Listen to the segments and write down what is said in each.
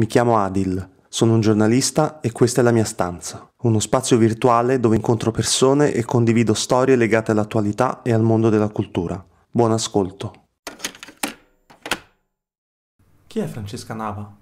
Mi chiamo Adil, sono un giornalista e questa è la mia stanza, uno spazio virtuale dove incontro persone e condivido storie legate all'attualità e al mondo della cultura. Buon ascolto. Chi è Francesca Nava?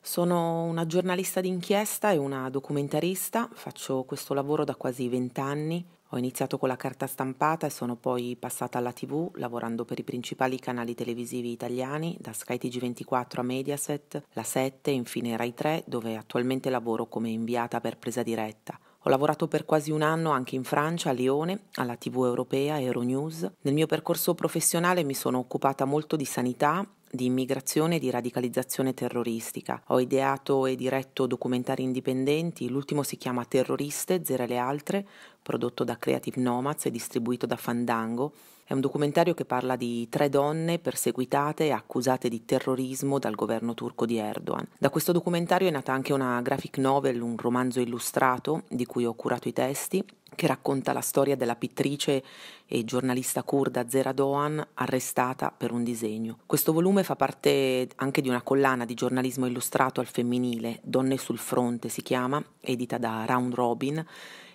Sono una giornalista d'inchiesta e una documentarista, faccio questo lavoro da quasi vent'anni ho iniziato con la carta stampata e sono poi passata alla TV, lavorando per i principali canali televisivi italiani, da Sky TG24 a Mediaset, la 7 e infine Rai 3, dove attualmente lavoro come inviata per presa diretta. Ho lavorato per quasi un anno anche in Francia, a Lione, alla TV europea Euronews. Nel mio percorso professionale mi sono occupata molto di sanità di immigrazione e di radicalizzazione terroristica. Ho ideato e diretto documentari indipendenti, l'ultimo si chiama Terroriste, e le altre, prodotto da Creative Nomads e distribuito da Fandango, è un documentario che parla di tre donne perseguitate e accusate di terrorismo dal governo turco di Erdogan. Da questo documentario è nata anche una graphic novel, un romanzo illustrato di cui ho curato i testi, che racconta la storia della pittrice e giornalista kurda Zera Doan arrestata per un disegno. Questo volume fa parte anche di una collana di giornalismo illustrato al femminile, Donne sul fronte si chiama, edita da Round Robin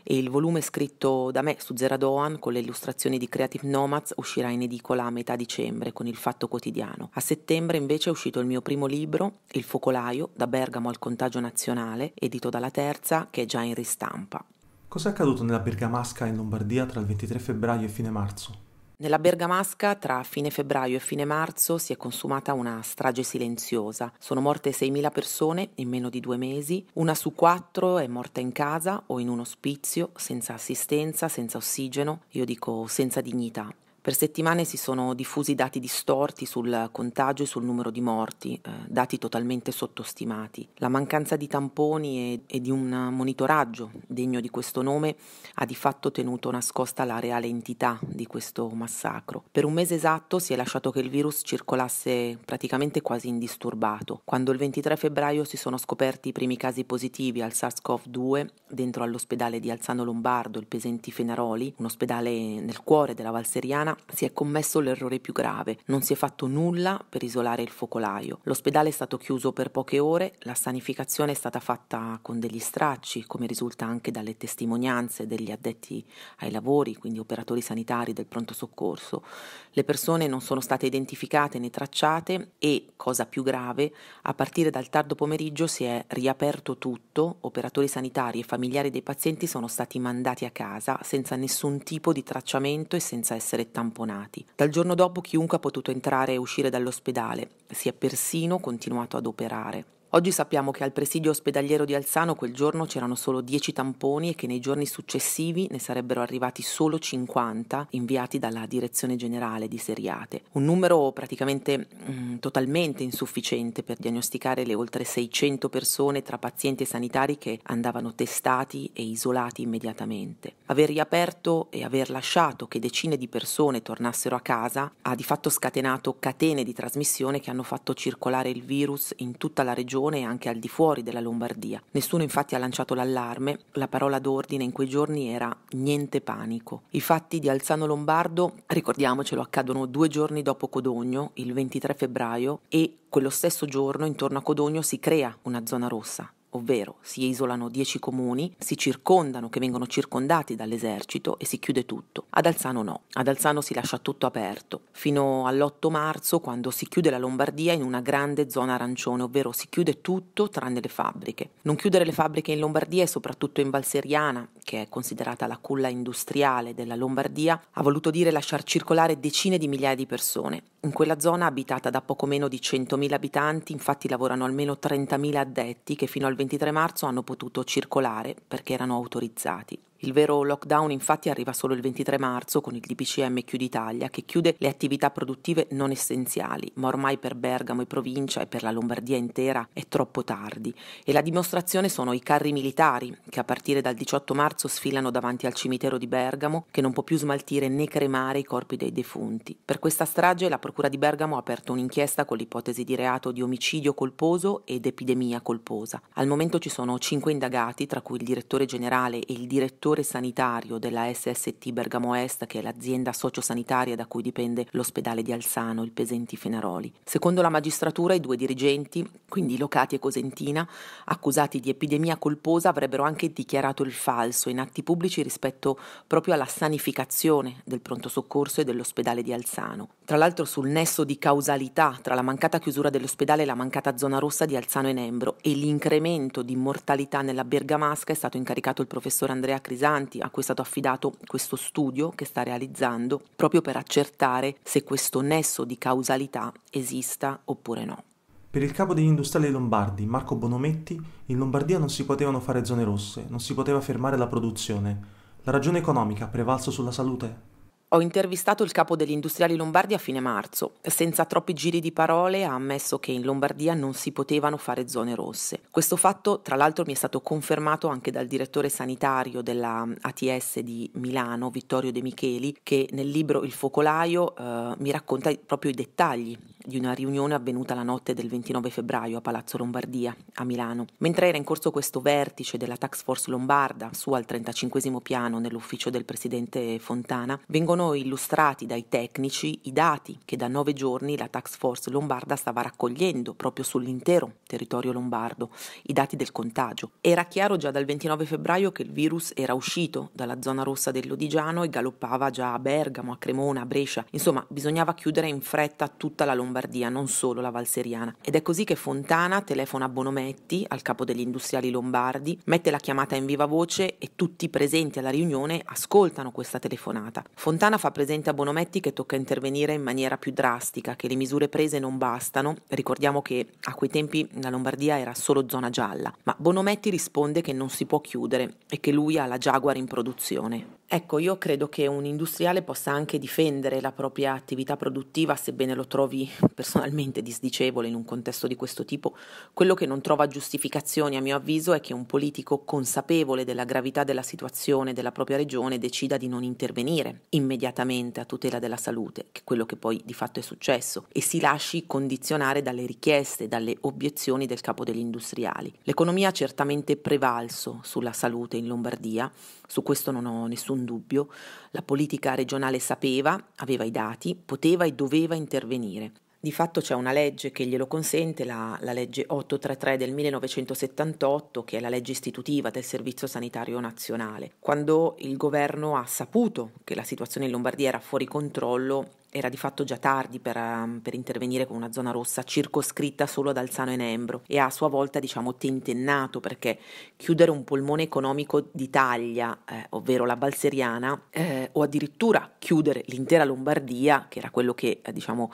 e il volume scritto da me su Zeradoan con le illustrazioni di Creative Nomads uscirà in edicola a metà dicembre con Il Fatto Quotidiano. A settembre invece è uscito il mio primo libro, Il Focolaio, da Bergamo al Contagio Nazionale, edito dalla Terza, che è già in ristampa. Cos'è accaduto nella Bergamasca in Lombardia tra il 23 febbraio e fine marzo? Nella Bergamasca tra fine febbraio e fine marzo si è consumata una strage silenziosa. Sono morte 6.000 persone in meno di due mesi, una su quattro è morta in casa o in un ospizio, senza assistenza, senza ossigeno, io dico senza dignità. Per settimane si sono diffusi dati distorti sul contagio e sul numero di morti, eh, dati totalmente sottostimati. La mancanza di tamponi e, e, di un monitoraggio degno di questo nome ha di fatto tenuto nascosta la reale entità di questo massacro. Per un mese esatto si è lasciato che il virus circolasse praticamente quasi indisturbato. Quando il 23 febbraio si sono scoperti i primi casi positivi al SARS-CoV-2 dentro all'ospedale di Alzano Lombardo, il Pesenti Fenaroli, un ospedale nel cuore della Valseriana, settimana si è commesso l'errore più grave. Non si è fatto nulla per isolare il focolaio. L'ospedale è stato chiuso per poche ore, la sanificazione è stata fatta con degli stracci, come risulta anche dalle testimonianze degli addetti ai lavori, quindi operatori sanitari del pronto soccorso. Le persone non sono state identificate né tracciate e, cosa più grave, a partire dal tardo pomeriggio si è riaperto tutto, operatori sanitari e familiari dei pazienti sono stati mandati a casa senza nessun tipo di tracciamento e senza essere tanto tamponati. Dal giorno dopo chiunque ha potuto entrare e uscire dall'ospedale, si è persino continuato ad operare. Oggi sappiamo che al presidio ospedaliero di Alzano quel giorno c'erano solo 10 tamponi e che nei giorni successivi ne sarebbero arrivati solo 50 inviati dalla direzione generale di Seriate, un numero praticamente mm, totalmente insufficiente per diagnosticare le oltre 600 persone tra pazienti e sanitari che andavano testati e isolati immediatamente. Aver riaperto e aver lasciato che decine di persone tornassero a casa ha di fatto scatenato catene di trasmissione che hanno fatto circolare il virus in tutta la regione regione e anche al di fuori della Lombardia. Nessuno infatti ha lanciato l'allarme, la parola d'ordine in quei giorni era niente panico. I fatti di Alzano Lombardo, ricordiamocelo, accadono due giorni dopo Codogno, il 23 febbraio, e quello stesso giorno intorno a Codogno si crea una zona rossa, ovvero si isolano 10 comuni, si circondano, che vengono circondati dall'esercito e si chiude tutto. Ad Alzano no, ad Alzano si lascia tutto aperto, fino all'8 marzo quando si chiude la Lombardia in una grande zona arancione, ovvero si chiude tutto tranne le fabbriche. Non chiudere le fabbriche in Lombardia e soprattutto in Valseriana, che è considerata la culla industriale della Lombardia, ha voluto dire lasciar circolare decine di migliaia di persone. In quella zona abitata da poco meno di 100.000 abitanti, infatti lavorano almeno 30.000 addetti che fino al 23 marzo hanno potuto circolare perché erano autorizzati. Il vero lockdown infatti arriva solo il 23 marzo con il DPCM Chiudi Italia che chiude le attività produttive non essenziali, ma ormai per Bergamo e provincia e per la Lombardia intera è troppo tardi. E la dimostrazione sono i carri militari che a partire dal 18 marzo sfilano davanti al cimitero di Bergamo che non può più smaltire né cremare i corpi dei defunti. Per questa strage la Procura di Bergamo ha aperto un'inchiesta con l'ipotesi di reato di omicidio colposo ed epidemia colposa. Al momento ci sono cinque indagati, tra cui il direttore generale e il direttore direttore sanitario della SST Bergamo Est, che è l'azienda sociosanitaria da cui dipende l'ospedale di Alzano, il Pesenti Fenaroli. Secondo la magistratura, i due dirigenti, quindi Locati e Cosentina, accusati di epidemia colposa, avrebbero anche dichiarato il falso in atti pubblici rispetto proprio alla sanificazione del pronto soccorso e dell'ospedale di Alzano. Tra l'altro sul nesso di causalità tra la mancata chiusura dell'ospedale e la mancata zona rossa di Alzano e Nembro e l'incremento di mortalità nella Bergamasca è stato incaricato il professor Andrea Crisi pesanti a cui è stato affidato questo studio che sta realizzando proprio per accertare se questo nesso di causalità esista oppure no. Per il capo degli industriali lombardi, Marco Bonometti, in Lombardia non si potevano fare zone rosse, non si poteva fermare la produzione. La ragione economica ha prevalso sulla salute? Ho intervistato il capo degli industriali lombardi a fine marzo. Senza troppi giri di parole ha ammesso che in Lombardia non si potevano fare zone rosse. Questo fatto, tra l'altro, mi è stato confermato anche dal direttore sanitario della um, ATS di Milano, Vittorio De Micheli, che nel libro Il focolaio eh, mi racconta proprio i dettagli di una riunione avvenuta la notte del 29 febbraio a Palazzo Lombardia, a Milano. Mentre era in corso questo vertice della Tax Force Lombarda, su al 35 piano nell'ufficio del presidente Fontana, vengono illustrati dai tecnici i dati che da nove giorni la Tax Force Lombarda stava raccogliendo proprio sull'intero territorio lombardo, i dati del contagio. Era chiaro già dal 29 febbraio che il virus era uscito dalla zona rossa dell'Odigiano e galoppava già a Bergamo, a Cremona, a Brescia. Insomma, bisognava chiudere in fretta tutta la Lombardia Lombardia, non solo la valseriana. Ed è così che Fontana telefona a Bonometti, al capo degli industriali lombardi, mette la chiamata in viva voce e tutti presenti alla riunione ascoltano questa telefonata. Fontana fa presente a Bonometti che tocca intervenire in maniera più drastica, che le misure prese non bastano. Ricordiamo che a quei tempi la Lombardia era solo zona gialla, ma Bonometti risponde che non si può chiudere e che lui ha la Jaguar in produzione. Ecco, io credo che un industriale possa anche difendere la propria attività produttiva, sebbene lo trovi personalmente disdicevole in un contesto di questo tipo. Quello che non trova giustificazioni, a mio avviso, è che un politico consapevole della gravità della situazione della propria regione decida di non intervenire immediatamente a tutela della salute, che è quello che poi di fatto è successo, e si lasci condizionare dalle richieste, dalle obiezioni del capo degli industriali. L'economia ha certamente prevalso sulla salute in Lombardia, su questo non ho nessun alcun dubbio, la politica regionale sapeva, aveva i dati, poteva e doveva intervenire. Di fatto c'è una legge che glielo consente, la, la, legge 833 del 1978, che è la legge istitutiva del Servizio Sanitario Nazionale. Quando il governo ha saputo che la situazione in Lombardia era fuori controllo, era di fatto già tardi per, ehm, per, intervenire con una zona rossa circoscritta solo ad Alzano e Nembro e ha a sua volta diciamo tentennato perché chiudere un polmone economico d'Italia, eh, ovvero la Balseriana, eh, o addirittura chiudere l'intera Lombardia, che era quello che eh, diciamo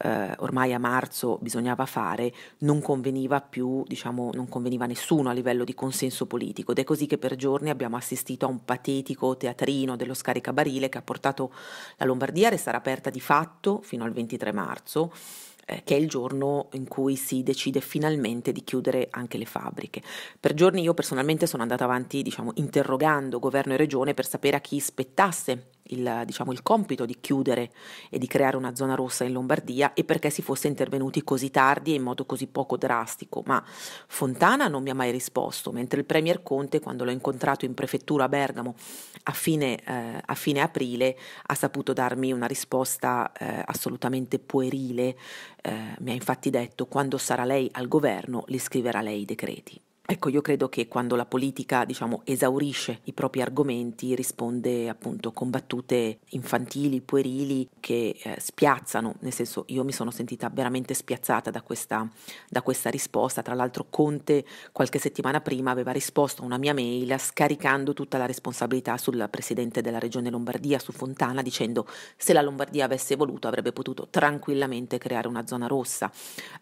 eh, ormai a marzo bisognava fare, non conveniva più, diciamo, non conveniva a nessuno a livello di consenso politico ed è così che per giorni abbiamo assistito a un patetico teatrino dello scaricabarile che ha portato la Lombardia a restare aperta di di fatto fino al 23 marzo, eh, che è il giorno in cui si decide finalmente di chiudere anche le fabbriche. Per giorni io personalmente sono andata avanti, diciamo, interrogando governo e regione per sapere a chi spettasse il, diciamo, il compito di chiudere e di creare una zona rossa in Lombardia e perché si fosse intervenuti così tardi e in modo così poco drastico, ma Fontana non mi ha mai risposto, mentre il Premier Conte, quando l'ho incontrato in prefettura a Bergamo a fine, eh, a fine aprile, ha saputo darmi una risposta eh, assolutamente puerile, eh, mi ha infatti detto quando sarà lei al governo le scriverà lei i decreti. Ecco, io credo che quando la politica, diciamo, esaurisce i propri argomenti, risponde appunto con battute infantili, puerili, che eh, spiazzano, nel senso io mi sono sentita veramente spiazzata da questa, da questa risposta. Tra l'altro Conte qualche settimana prima aveva risposto a una mia mail scaricando tutta la responsabilità sul presidente della regione Lombardia, su Fontana, dicendo se la Lombardia avesse voluto avrebbe potuto tranquillamente creare una zona rossa,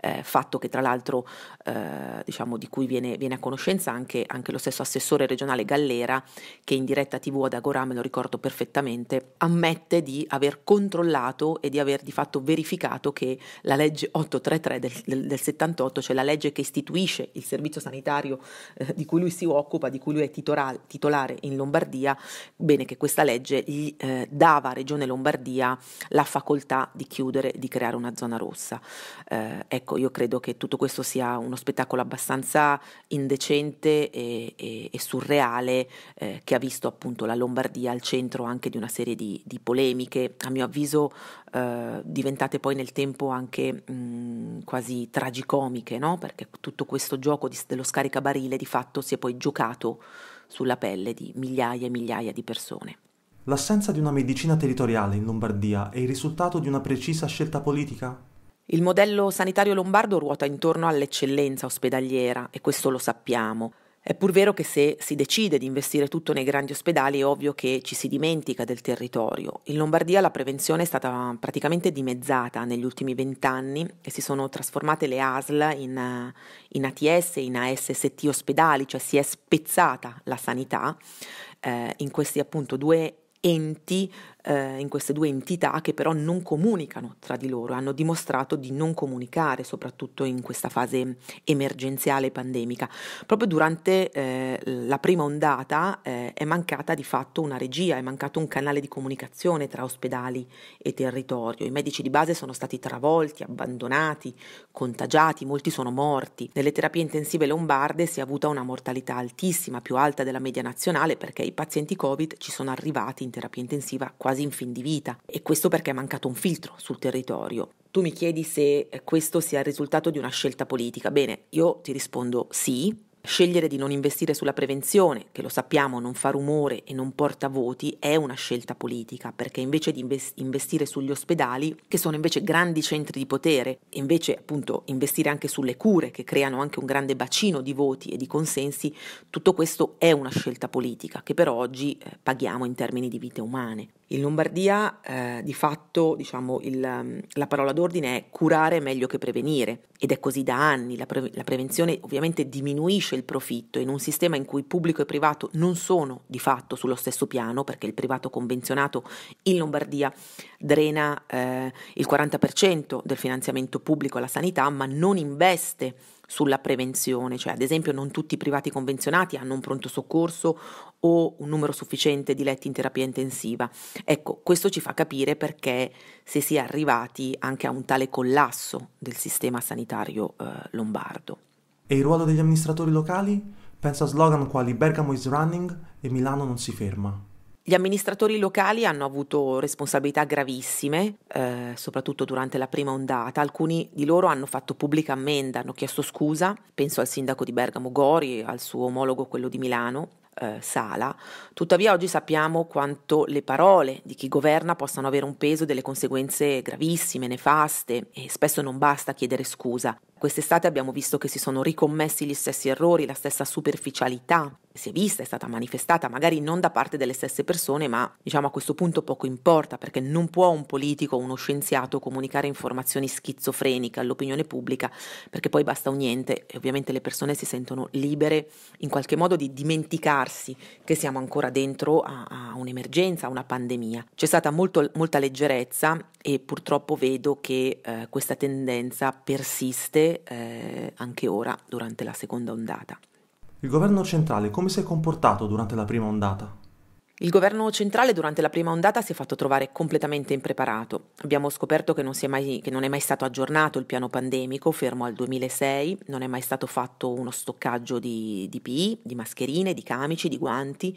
eh, fatto che tra l'altro eh, diciamo di cui viene, viene a conoscenza anche, anche, lo stesso assessore regionale Gallera, che in diretta tv ad Agorà, me lo ricordo perfettamente, ammette di aver controllato e di aver di fatto verificato che la legge 833 del, del, del 78, cioè la legge che istituisce il servizio sanitario eh, di cui lui si occupa, di cui lui è titolare, titolare in Lombardia, bene che questa legge gli eh, dava a Regione Lombardia la facoltà di chiudere, di creare una zona rossa. Eh, ecco, io credo che tutto questo sia uno spettacolo abbastanza in indecente e, e, e surreale eh, che ha visto appunto la Lombardia al centro anche di una serie di, di polemiche, a mio avviso eh, diventate poi nel tempo anche mh, mm, quasi tragicomiche, no? perché tutto questo gioco di, dello scaricabarile di fatto si è poi giocato sulla pelle di migliaia e migliaia di persone. L'assenza di una medicina territoriale in Lombardia è il risultato di una precisa scelta politica? Il modello sanitario lombardo ruota intorno all'eccellenza ospedaliera e questo lo sappiamo. È pur vero che se si decide di investire tutto nei grandi ospedali è ovvio che ci si dimentica del territorio. In Lombardia la prevenzione è stata praticamente dimezzata negli ultimi vent'anni e si sono trasformate le ASL in, in ATS, in ASST ospedali, cioè si è spezzata la sanità eh, in questi appunto due enti eh, in queste due entità che però non comunicano tra di loro, hanno dimostrato di non comunicare, soprattutto in questa fase emergenziale pandemica. Proprio durante eh, la prima ondata eh, è mancata di fatto una regia, è mancato un canale di comunicazione tra ospedali e territorio. I medici di base sono stati travolti, abbandonati, contagiati, molti sono morti. Nelle terapie intensive lombarde si è avuta una mortalità altissima, più alta della media nazionale, perché i pazienti Covid ci sono arrivati in terapia intensiva quasi quasi in fin di vita e questo perché è mancato un filtro sul territorio. Tu mi chiedi se questo sia il risultato di una scelta politica. Bene, io ti rispondo sì, Scegliere di non investire sulla prevenzione, che lo sappiamo non fa rumore e non porta voti, è una scelta politica, perché invece di investire sugli ospedali, che sono invece grandi centri di potere, e invece appunto investire anche sulle cure, che creano anche un grande bacino di voti e di consensi, tutto questo è una scelta politica, che però oggi eh, paghiamo in termini di vite umane. In Lombardia eh, di fatto diciamo, il, la parola d'ordine è curare meglio che prevenire ed è così da anni. La, pre- la, prevenzione ovviamente diminuisce il profitto in un sistema in cui pubblico e privato non sono di fatto sullo stesso piano perché il privato convenzionato in Lombardia drena eh, il 40% del finanziamento pubblico alla sanità ma non investe sulla prevenzione, cioè ad esempio non tutti i privati convenzionati hanno un pronto soccorso o un numero sufficiente di letti in terapia intensiva. Ecco, questo ci fa capire perché si sia arrivati anche a un tale collasso del sistema sanitario eh, lombardo. E il ruolo degli amministratori locali? Pensa a slogan quali Bergamo is running e Milano non si ferma. Gli amministratori locali hanno avuto responsabilità gravissime, eh, soprattutto durante la prima ondata. Alcuni di loro hanno fatto pubblica ammenda, hanno chiesto scusa, penso al sindaco di Bergamo Gori, al suo omologo quello di Milano. Eh, sala. Tuttavia oggi sappiamo quanto le parole di chi governa possano avere un peso e delle conseguenze gravissime, nefaste e spesso non basta chiedere scusa. Quest'estate abbiamo visto che si sono ricommessi gli stessi errori, la stessa superficialità, si è vista, è stata manifestata, magari non da parte delle stesse persone, ma diciamo a questo punto poco importa, perché non può un politico o uno scienziato comunicare informazioni schizofreniche all'opinione pubblica, perché poi basta un niente e ovviamente le persone si sentono libere in qualche modo di dimenticarsi che siamo ancora dentro a, a un'emergenza, a una pandemia. C'è stata molto, molta leggerezza e purtroppo vedo che eh, questa tendenza persiste eh, anche ora durante la seconda ondata. Il governo centrale come si è comportato durante la prima ondata? Il governo centrale durante la prima ondata si è fatto trovare completamente impreparato. Abbiamo scoperto che non, mai, che non, è mai stato aggiornato il piano pandemico, fermo al 2006, non è mai stato fatto uno stoccaggio di, di PI, di mascherine, di camici, di guanti.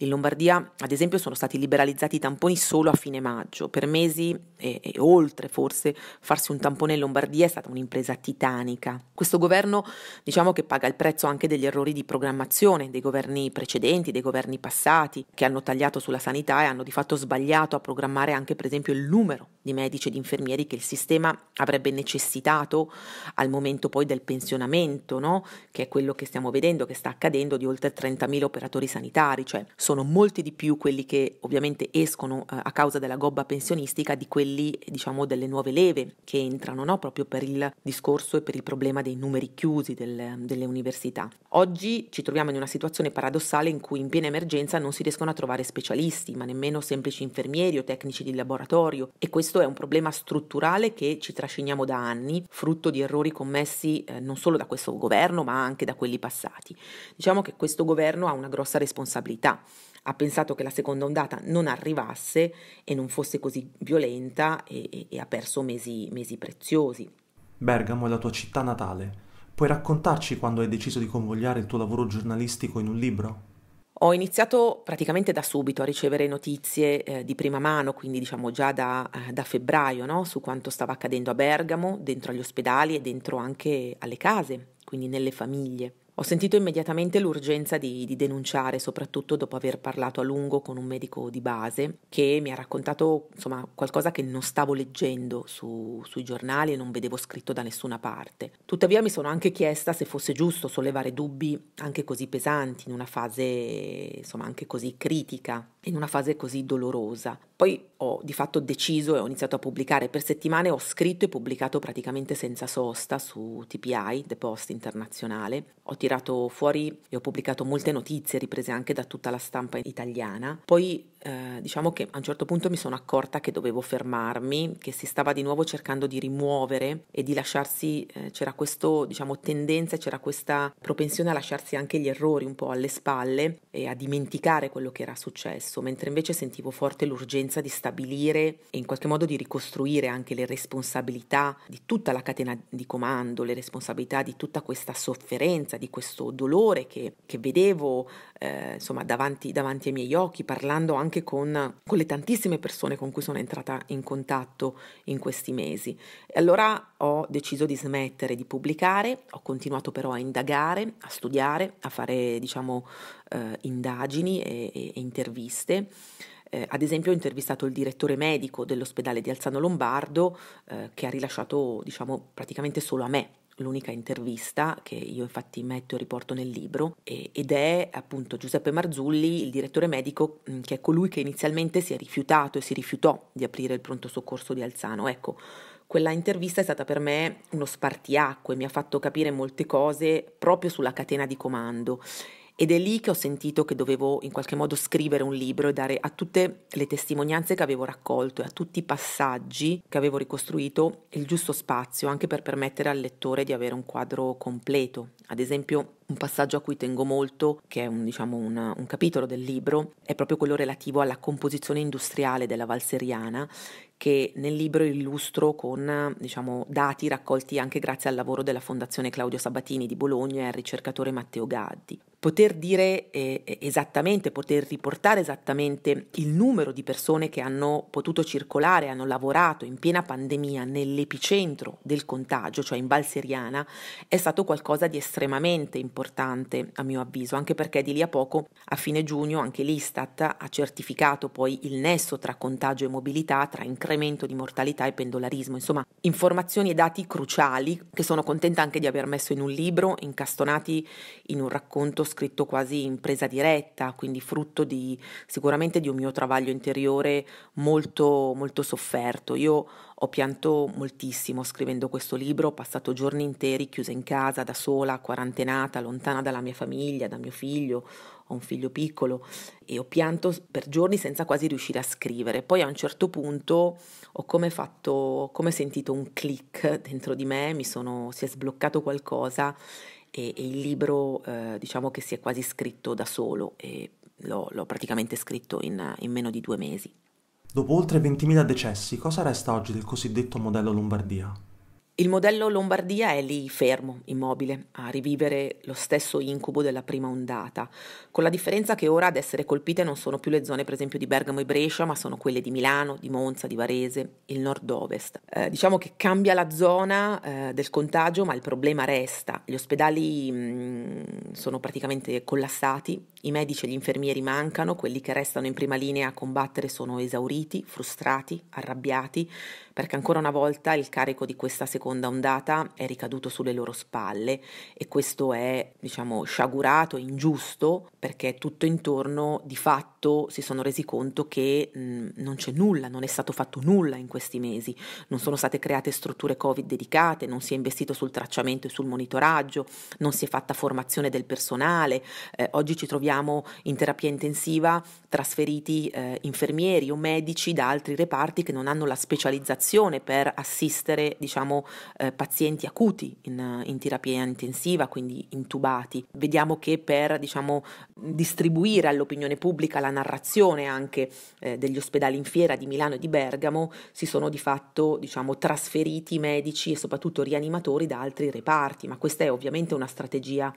In Lombardia, ad esempio, sono stati liberalizzati i tamponi solo a fine maggio. Per mesi e, e oltre forse farsi un tampone in Lombardia è stata un'impresa titanica. Questo governo diciamo che paga il prezzo anche degli errori di programmazione dei governi precedenti, dei governi passati, che hanno hanno tagliato sulla sanità e hanno di fatto sbagliato a programmare anche per esempio il numero di medici e di infermieri che il sistema avrebbe necessitato al momento poi del pensionamento, no? che è quello che stiamo vedendo, che sta accadendo di oltre 30.000 operatori sanitari, cioè sono molti di più quelli che ovviamente escono eh, a causa della gobba pensionistica di quelli diciamo delle nuove leve che entrano no? proprio per il discorso e per il problema dei numeri chiusi del, delle università. Oggi ci troviamo in una situazione paradossale in cui in piena emergenza non si riescono a trovare trovare specialisti, ma nemmeno semplici infermieri o tecnici di laboratorio e questo è un problema strutturale che ci trasciniamo da anni, frutto di errori commessi eh, non solo da questo governo, ma anche da quelli passati. Diciamo che questo governo ha una grossa responsabilità ha pensato che la seconda ondata non arrivasse e non fosse così violenta e, e, e ha perso mesi, mesi preziosi. Bergamo è la tua città natale. Puoi raccontarci quando hai deciso di convogliare il tuo lavoro giornalistico in un libro? Ho iniziato praticamente da subito a ricevere notizie eh, di prima mano, quindi diciamo già da, eh, da febbraio, no? su quanto stava accadendo a Bergamo, dentro agli ospedali e dentro anche alle case, quindi nelle famiglie. Ho sentito immediatamente l'urgenza di, di, denunciare, soprattutto dopo aver parlato a lungo con un medico di base che mi ha raccontato insomma, qualcosa che non stavo leggendo su, sui giornali e non vedevo scritto da nessuna parte. Tuttavia mi sono anche chiesta se fosse giusto sollevare dubbi anche così pesanti in una fase insomma, anche così critica in una fase così dolorosa. Poi ho di fatto deciso e ho iniziato a pubblicare per settimane, ho scritto e pubblicato praticamente senza sosta su TPI, The Post Internazionale. Ho tirato fuori e ho pubblicato molte notizie riprese anche da tutta la stampa italiana. Poi eh, diciamo che a un certo punto mi sono accorta che dovevo fermarmi, che si stava di nuovo cercando di rimuovere e di lasciarsi, eh, c'era questa diciamo, tendenza, c'era questa propensione a lasciarsi anche gli errori un po' alle spalle e a dimenticare quello che era successo adesso, mentre invece sentivo forte l'urgenza di stabilire e in qualche modo di ricostruire anche le responsabilità di tutta la catena di comando, le responsabilità di tutta questa sofferenza, di questo dolore che, che vedevo eh, insomma davanti, davanti, ai miei occhi, parlando anche con, con, le tantissime persone con cui sono entrata in contatto in questi mesi. E allora ho deciso di smettere di pubblicare, ho continuato però a indagare, a studiare, a fare diciamo eh, indagini e, e, e interviste interviste. Eh, ad esempio ho intervistato il direttore medico dell'ospedale di Alzano Lombardo eh, che ha rilasciato diciamo, praticamente solo a me l'unica intervista che io infatti metto e riporto nel libro e, ed è appunto Giuseppe Marzulli, il direttore medico, mm, che è colui che inizialmente si è rifiutato e si rifiutò di aprire il pronto soccorso di Alzano. Ecco, quella intervista è stata per me uno spartiacque, mi ha fatto capire molte cose proprio sulla catena di comando ed è lì che ho sentito che dovevo in qualche modo scrivere un libro e dare a tutte le testimonianze che avevo raccolto e a tutti i passaggi che avevo ricostruito il giusto spazio anche per permettere al lettore di avere un quadro completo. Ad esempio, un passaggio a cui tengo molto, che è un, diciamo, una, un capitolo del libro, è proprio quello relativo alla composizione industriale della Valseriana, che nel libro illustro con diciamo, dati raccolti anche grazie al lavoro della Fondazione Claudio Sabatini di Bologna e al ricercatore Matteo Gaddi. Poter dire eh, eh, esattamente, poter riportare esattamente il numero di persone che hanno potuto circolare, hanno lavorato in piena pandemia nell'epicentro del contagio, cioè in Val Seriana, è stato qualcosa di estremamente importante a mio avviso, anche perché di lì a poco, a fine giugno, anche l'Istat ha certificato poi il nesso tra contagio e mobilità, tra incremento incremento di mortalità e pendolarismo, insomma informazioni e dati cruciali che sono contenta anche di aver messo in un libro, incastonati in un racconto scritto quasi in presa diretta, quindi frutto di, sicuramente di un mio travaglio interiore molto, molto sofferto. Io ho pianto moltissimo scrivendo questo libro, ho passato giorni interi chiusa in casa, da sola, quarantenata, lontana dalla mia famiglia, da mio figlio, ho un figlio piccolo e ho pianto per giorni senza quasi riuscire a scrivere. Poi a un certo punto ho come, fatto, come sentito un click dentro di me, sono, si è sbloccato qualcosa e, e il libro eh, diciamo che si è quasi scritto da solo e l'ho, l'ho praticamente scritto in, in meno di due mesi. Dopo oltre 20.000 decessi, cosa resta oggi del cosiddetto modello Lombardia? Il modello Lombardia è lì fermo, immobile, a rivivere lo stesso incubo della prima ondata, con la differenza che ora ad essere colpite non sono più le zone per esempio di Bergamo e Brescia, ma sono quelle di Milano, di Monza, di Varese, il nord-ovest. Eh, diciamo che cambia la zona eh, del contagio, ma il problema resta. Gli ospedali mh, mm, sono praticamente collassati, i medici e gli infermieri mancano, quelli che restano in prima linea a combattere sono esauriti, frustrati, arrabbiati, perché ancora una volta il carico di questa seconda ondata è ricaduto sulle loro spalle e questo è, diciamo, sciagurato, ingiusto, perché tutto intorno di fatto si sono resi conto che mh, mm, non c'è nulla, non è stato fatto nulla in questi mesi, non sono state create strutture Covid dedicate, non si è investito sul tracciamento e sul monitoraggio, non si è fatta formazione del personale, eh, oggi ci troviamo in terapia intensiva trasferiti eh, infermieri o medici da altri reparti che non hanno la specializzazione collaborazione per assistere diciamo, eh, pazienti acuti in, in, terapia intensiva, quindi intubati. Vediamo che per diciamo, distribuire all'opinione pubblica la narrazione anche eh, degli ospedali in fiera di Milano e di Bergamo si sono di fatto diciamo, trasferiti medici e soprattutto rianimatori da altri reparti, ma questa è ovviamente una strategia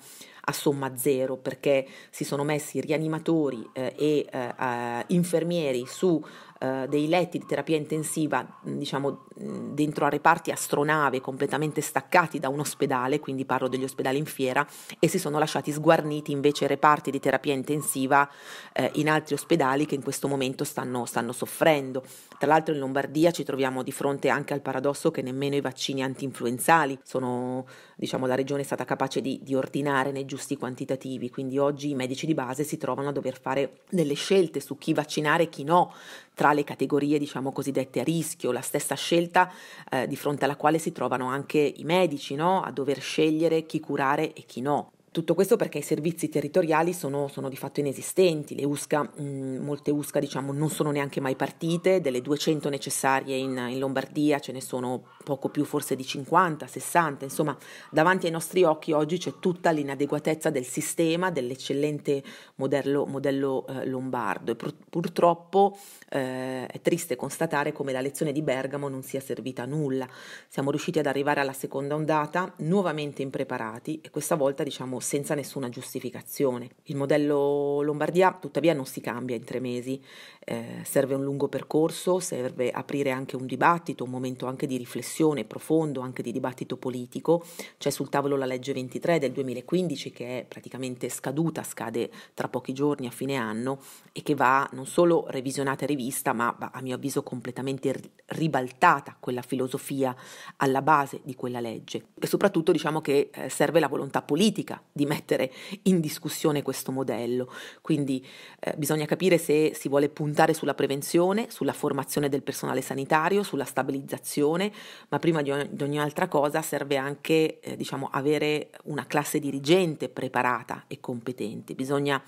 a somma zero perché si sono messi rianimatori eh, e eh, eh infermieri su eh, dei letti di terapia intensiva, diciamo, dentro a reparti astronave completamente staccati da un ospedale, quindi parlo degli ospedali in fiera, e si sono lasciati sguarniti invece reparti di terapia intensiva eh, in altri ospedali che in questo momento stanno, stanno, soffrendo. Tra l'altro in Lombardia ci troviamo di fronte anche al paradosso che nemmeno i vaccini anti-influenzali sono, diciamo, la regione è stata capace di, di ordinare nei giorni giusti quantitativi, quindi oggi i medici di base si trovano a dover fare delle scelte su chi vaccinare e chi no tra le categorie diciamo cosiddette a rischio, la stessa scelta eh, di fronte alla quale si trovano anche i medici no? a dover scegliere chi curare e chi no. Tutto questo perché i servizi territoriali sono, sono di fatto inesistenti, le USCA, mh, molte USCA diciamo, non sono neanche mai partite, delle 200 necessarie in, in Lombardia ce ne sono poco più forse di 50, 60, insomma davanti ai nostri occhi oggi c'è tutta l'inadeguatezza del sistema, dell'eccellente modello, modello eh, lombardo e pur, purtroppo eh, è triste constatare come la lezione di Bergamo non sia servita a nulla. Siamo riusciti ad arrivare alla seconda ondata nuovamente impreparati e questa volta diciamo senza nessuna giustificazione. Il modello Lombardia tuttavia non si cambia in tre mesi, eh, serve un lungo percorso, serve aprire anche un dibattito, un momento anche di riflessione profondo, anche di dibattito politico. C'è sul tavolo la legge 23 del 2015 che è praticamente scaduta, scade tra pochi giorni a fine anno e che va non solo revisionata e rivista, ma a mio avviso completamente ribaltata quella filosofia alla base di quella legge. E soprattutto diciamo che eh, serve la volontà politica di mettere in discussione questo modello. Quindi eh, bisogna capire se si vuole puntare puntare sulla prevenzione, sulla formazione del personale sanitario, sulla stabilizzazione, ma prima di ogni, di ogni altra cosa serve anche eh, diciamo, avere una classe dirigente preparata e competente. Bisogna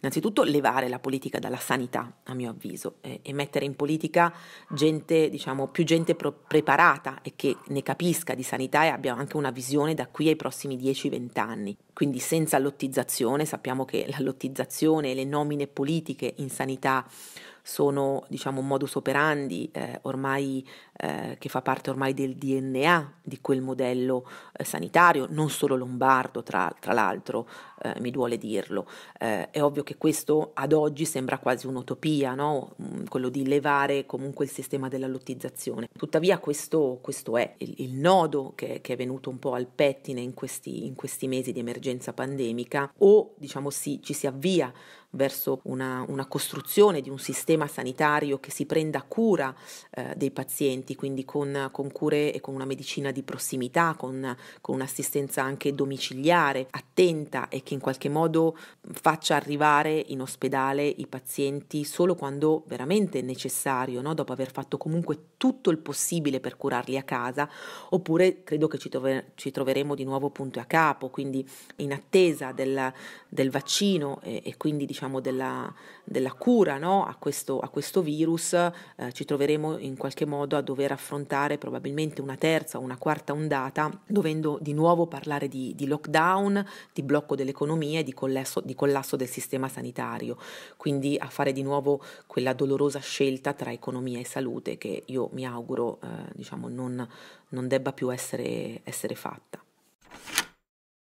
innanzitutto levare la politica dalla sanità, a mio avviso, eh, e mettere in politica gente, diciamo, più gente pro- preparata e che ne capisca di sanità e abbia anche una visione da qui ai prossimi 10-20 anni. Quindi senza lottizzazione, sappiamo che la lottizzazione e le nomine politiche in sanità sono diciamo, un modus operandi eh, ormai eh, che fa parte ormai del DNA di quel modello eh, sanitario, non solo lombardo tra, tra l'altro, eh, mi duole dirlo. Eh, è ovvio che questo ad oggi sembra quasi un'utopia, no? Mm, quello di levare comunque il sistema della lottizzazione. Tuttavia questo, questo è il, il nodo che, che, è venuto un po' al pettine in questi, in questi mesi di emergenza pandemica o diciamo sì, ci si avvia verso una, una costruzione di un sistema sanitario che si prenda cura eh, dei pazienti pazienti, quindi con, con cure e con una medicina di prossimità, con, con un'assistenza anche domiciliare, attenta e che in qualche modo faccia arrivare in ospedale i pazienti solo quando veramente è necessario, no? dopo aver fatto comunque tutto il possibile per curarli a casa, oppure credo che ci, trover- ci troveremo di nuovo punto a capo, quindi in attesa del, del vaccino e, e, quindi diciamo della, della cura no? a, questo, a, questo, virus, eh, ci troveremo in qualche modo a dover dover affrontare probabilmente una terza o una quarta ondata, dovendo di nuovo parlare di, di lockdown, di blocco dell'economia e di collasso, di collasso del sistema sanitario, quindi a fare di nuovo quella dolorosa scelta tra economia e salute che io mi auguro eh, diciamo, non, non, debba più essere, essere fatta.